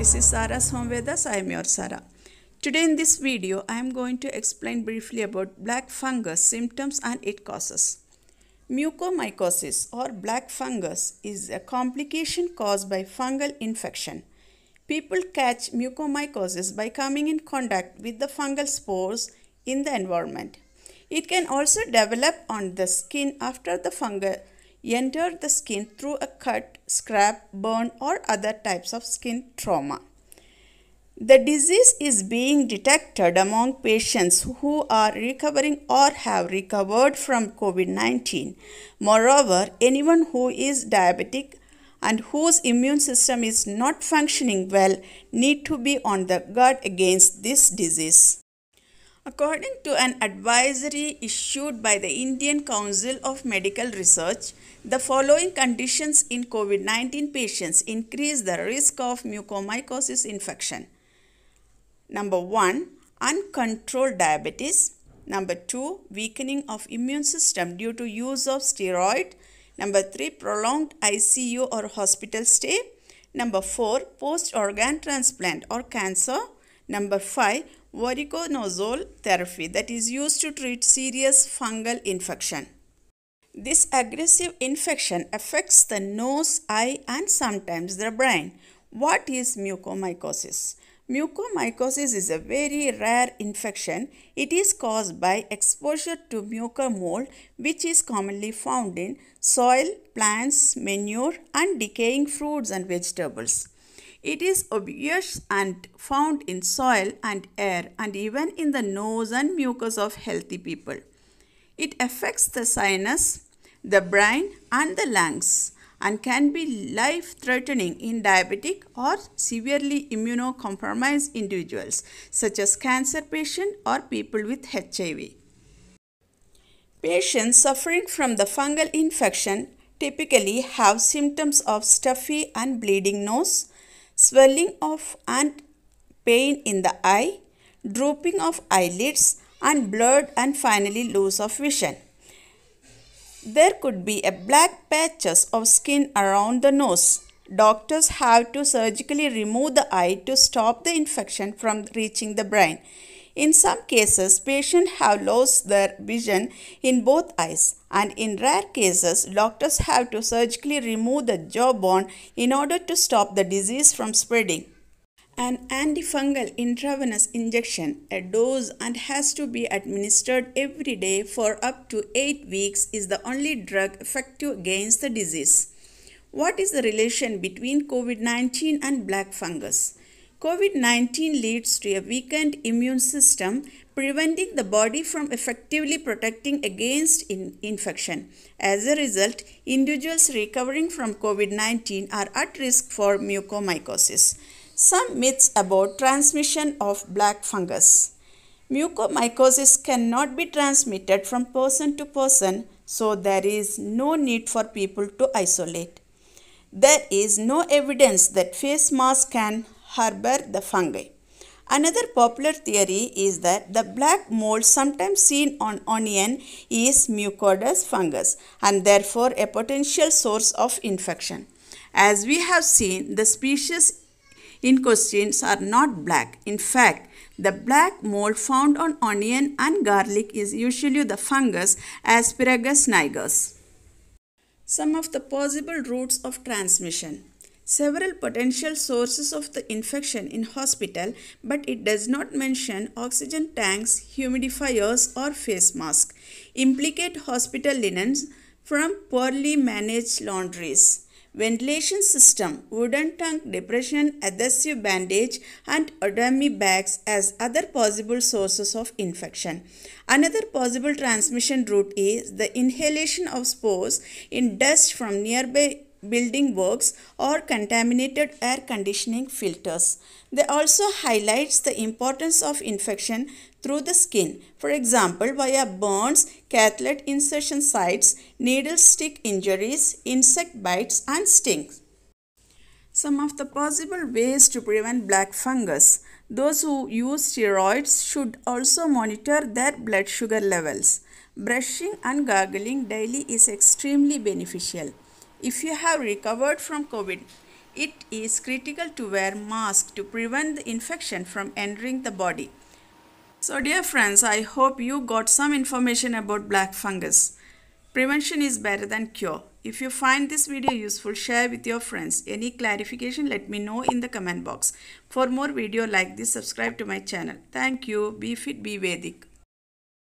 This is Sara's Home Vedas. I am your Sara. Today in this video, I am going to explain briefly about black fungus symptoms and its causes. Mucomycosis or black fungus is a complication caused by fungal infection. People catch mucomycosis by coming in contact with the fungal spores in the environment. It can also develop on the skin after the fungal enter the skin through a cut, scrap, burn or other types of skin trauma. The disease is being detected among patients who are recovering or have recovered from COVID 19. Moreover, anyone who is diabetic and whose immune system is not functioning well need to be on the guard against this disease. According to an advisory issued by the Indian Council of Medical Research, the following conditions in COVID 19 patients increase the risk of mucomycosis infection. Number 1. Uncontrolled diabetes. Number 2. Weakening of immune system due to use of steroid. Number 3. Prolonged ICU or hospital stay. Number 4. Post organ transplant or cancer. Number 5 voriconazole therapy that is used to treat serious fungal infection. This aggressive infection affects the nose, eye, and sometimes the brain. What is mucomycosis? Mucomycosis is a very rare infection. It is caused by exposure to mucor mold, which is commonly found in soil, plants, manure, and decaying fruits and vegetables. It is obvious and found in soil and air and even in the nose and mucus of healthy people. It affects the sinus, the brain and the lungs and can be life-threatening in diabetic or severely immunocompromised individuals such as cancer patients or people with HIV. Patients suffering from the fungal infection typically have symptoms of stuffy and bleeding nose, swelling of and pain in the eye, drooping of eyelids and blurred and finally loss of vision. There could be a black patches of skin around the nose. Doctors have to surgically remove the eye to stop the infection from reaching the brain. In some cases, patients have lost their vision in both eyes and in rare cases, doctors have to surgically remove the jawbone in order to stop the disease from spreading. An antifungal intravenous injection, a dose and has to be administered every day for up to 8 weeks is the only drug effective against the disease. What is the relation between COVID-19 and black fungus? COVID 19 leads to a weakened immune system, preventing the body from effectively protecting against in infection. As a result, individuals recovering from COVID 19 are at risk for mucomycosis. Some myths about transmission of black fungus. Mucomycosis cannot be transmitted from person to person, so there is no need for people to isolate. There is no evidence that face masks can harbor the fungi. Another popular theory is that the black mold sometimes seen on onion is mucoidus fungus and therefore a potential source of infection. As we have seen, the species in question are not black. In fact, the black mold found on onion and garlic is usually the fungus Asparagus nigus. Some of the possible routes of transmission several potential sources of the infection in hospital but it does not mention oxygen tanks, humidifiers or face mask. Implicate hospital linens from poorly managed laundries. Ventilation system, wooden tank depression, adhesive bandage and odemy bags as other possible sources of infection. Another possible transmission route is the inhalation of spores in dust from nearby building works or contaminated air conditioning filters. They also highlights the importance of infection through the skin. For example, via burns, catheter insertion sites, needle stick injuries, insect bites and stings. Some of the possible ways to prevent black fungus. Those who use steroids should also monitor their blood sugar levels. Brushing and gargling daily is extremely beneficial. If you have recovered from COVID, it is critical to wear mask to prevent the infection from entering the body. So dear friends, I hope you got some information about black fungus. Prevention is better than cure. If you find this video useful, share with your friends. Any clarification, let me know in the comment box. For more video like this, subscribe to my channel. Thank you. Be fit, be Vedic.